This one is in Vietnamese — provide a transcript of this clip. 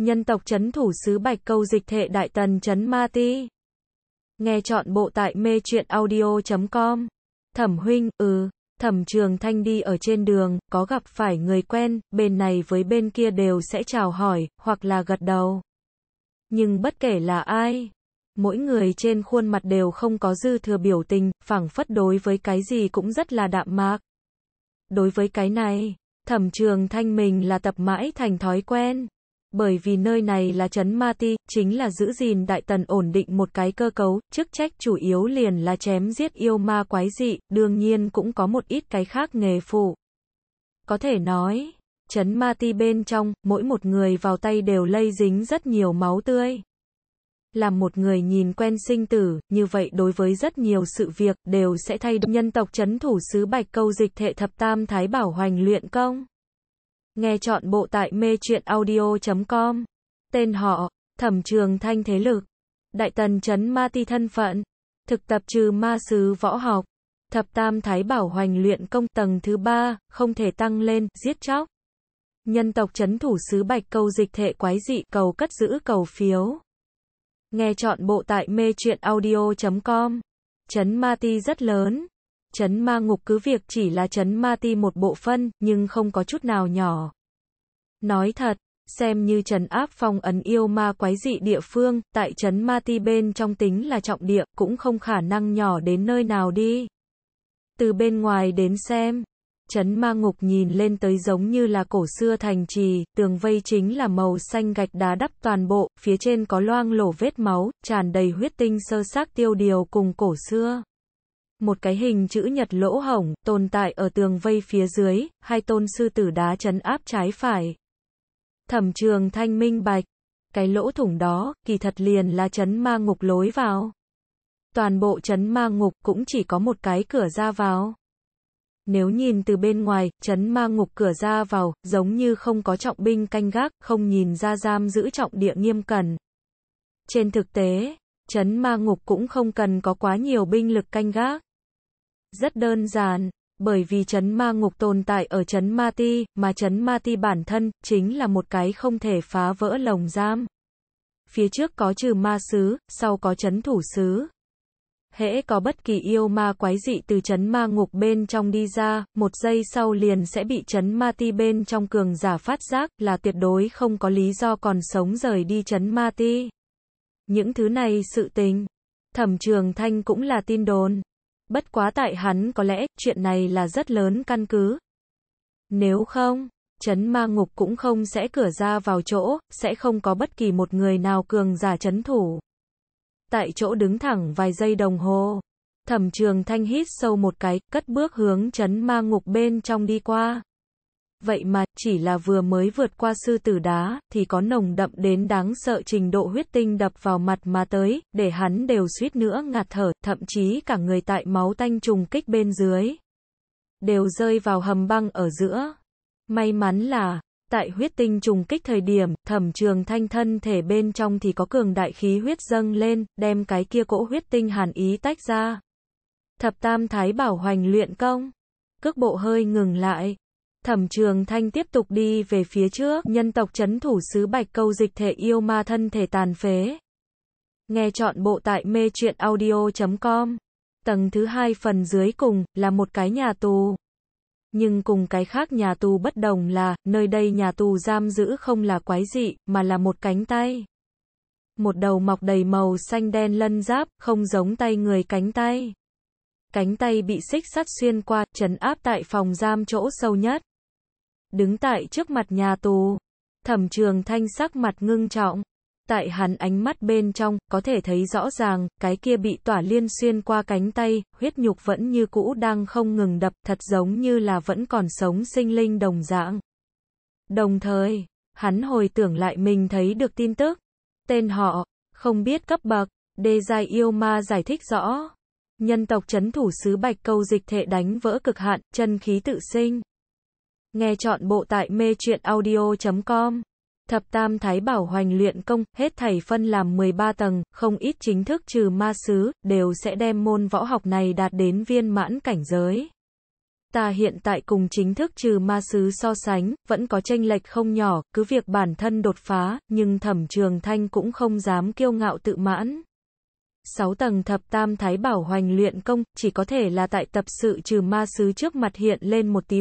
nhân tộc chấn thủ sứ Bạch Câu dịch thệ Đại Tần chấn Ma Ti. Nghe chọn bộ tại mê truyện audio.com. Thẩm huynh, ừ, thẩm trường thanh đi ở trên đường, có gặp phải người quen, bên này với bên kia đều sẽ chào hỏi, hoặc là gật đầu. Nhưng bất kể là ai, mỗi người trên khuôn mặt đều không có dư thừa biểu tình, phảng phất đối với cái gì cũng rất là đạm mạc. Đối với cái này, thẩm trường thanh mình là tập mãi thành thói quen bởi vì nơi này là trấn Ma Ti, chính là giữ gìn đại tần ổn định một cái cơ cấu, chức trách chủ yếu liền là chém giết yêu ma quái dị, đương nhiên cũng có một ít cái khác nghề phụ. Có thể nói, trấn Ma Ti bên trong, mỗi một người vào tay đều lây dính rất nhiều máu tươi. Làm một người nhìn quen sinh tử, như vậy đối với rất nhiều sự việc, đều sẽ thay đổi nhân tộc chấn thủ sứ bạch câu dịch hệ thập tam thái bảo hoành luyện công. Nghe chọn bộ tại mê truyện audio.com. Tên họ, Thẩm Trường Thanh Thế Lực. Đại tần chấn ma ti thân phận. Thực tập trừ ma sứ võ học. Thập tam thái bảo hoành luyện công tầng thứ ba, không thể tăng lên, giết chóc. Nhân tộc chấn thủ sứ bạch câu dịch thệ quái dị cầu cất giữ cầu phiếu. Nghe chọn bộ tại mê truyện audio.com. Chấn ma ti rất lớn. Chấn ma ngục cứ việc chỉ là chấn ma ti một bộ phân, nhưng không có chút nào nhỏ. Nói thật, xem như trấn áp phong ấn yêu ma quái dị địa phương, tại chấn ma ti bên trong tính là trọng địa, cũng không khả năng nhỏ đến nơi nào đi. Từ bên ngoài đến xem, chấn ma ngục nhìn lên tới giống như là cổ xưa thành trì, tường vây chính là màu xanh gạch đá đắp toàn bộ, phía trên có loang lổ vết máu, tràn đầy huyết tinh sơ xác tiêu điều cùng cổ xưa một cái hình chữ nhật lỗ hổng, tồn tại ở tường vây phía dưới, hai tôn sư tử đá chấn áp trái phải. Thẩm trường thanh minh bạch, cái lỗ thủng đó, kỳ thật liền là chấn ma ngục lối vào. Toàn bộ chấn ma ngục cũng chỉ có một cái cửa ra vào. Nếu nhìn từ bên ngoài, chấn ma ngục cửa ra vào, giống như không có trọng binh canh gác, không nhìn ra giam giữ trọng địa nghiêm cẩn. Trên thực tế, chấn ma ngục cũng không cần có quá nhiều binh lực canh gác. Rất đơn giản, bởi vì chấn ma ngục tồn tại ở chấn ma ti, mà chấn ma ti bản thân, chính là một cái không thể phá vỡ lồng giam. Phía trước có trừ ma sứ, sau có chấn thủ sứ. Hễ có bất kỳ yêu ma quái dị từ chấn ma ngục bên trong đi ra, một giây sau liền sẽ bị chấn ma ti bên trong cường giả phát giác là tuyệt đối không có lý do còn sống rời đi chấn ma ti. Những thứ này sự tình. Thẩm trường thanh cũng là tin đồn. Bất quá tại hắn có lẽ, chuyện này là rất lớn căn cứ. Nếu không, chấn ma ngục cũng không sẽ cửa ra vào chỗ, sẽ không có bất kỳ một người nào cường giả chấn thủ. Tại chỗ đứng thẳng vài giây đồng hồ, thẩm trường thanh hít sâu một cái, cất bước hướng chấn ma ngục bên trong đi qua. Vậy mà, chỉ là vừa mới vượt qua sư tử đá, thì có nồng đậm đến đáng sợ trình độ huyết tinh đập vào mặt mà tới, để hắn đều suýt nữa ngạt thở, thậm chí cả người tại máu tanh trùng kích bên dưới. Đều rơi vào hầm băng ở giữa. May mắn là, tại huyết tinh trùng kích thời điểm, thẩm trường thanh thân thể bên trong thì có cường đại khí huyết dâng lên, đem cái kia cỗ huyết tinh hàn ý tách ra. Thập tam thái bảo hoành luyện công. Cước bộ hơi ngừng lại, Thẩm Trường Thanh tiếp tục đi về phía trước, nhân tộc chấn thủ sứ Bạch Câu dịch thể yêu ma thân thể tàn phế. Nghe chọn bộ tại mê truyện audio.com. Tầng thứ hai phần dưới cùng là một cái nhà tù. Nhưng cùng cái khác nhà tù bất đồng là, nơi đây nhà tù giam giữ không là quái dị, mà là một cánh tay. Một đầu mọc đầy màu xanh đen lân giáp, không giống tay người cánh tay. Cánh tay bị xích sắt xuyên qua, chấn áp tại phòng giam chỗ sâu nhất đứng tại trước mặt nhà tù. Thẩm trường thanh sắc mặt ngưng trọng. Tại hắn ánh mắt bên trong, có thể thấy rõ ràng, cái kia bị tỏa liên xuyên qua cánh tay, huyết nhục vẫn như cũ đang không ngừng đập, thật giống như là vẫn còn sống sinh linh đồng dạng. Đồng thời, hắn hồi tưởng lại mình thấy được tin tức. Tên họ, không biết cấp bậc, đê dài yêu ma giải thích rõ. Nhân tộc chấn thủ sứ bạch câu dịch thể đánh vỡ cực hạn, chân khí tự sinh. Nghe chọn bộ tại mê truyện audio.com. Thập Tam Thái Bảo Hoành luyện công, hết thảy phân làm 13 tầng, không ít chính thức trừ ma sứ, đều sẽ đem môn võ học này đạt đến viên mãn cảnh giới. Ta hiện tại cùng chính thức trừ ma sứ so sánh, vẫn có tranh lệch không nhỏ, cứ việc bản thân đột phá, nhưng thẩm trường thanh cũng không dám kiêu ngạo tự mãn. 6 tầng thập tam thái bảo hoành luyện công, chỉ có thể là tại tập sự trừ ma sứ trước mặt hiện lên một tí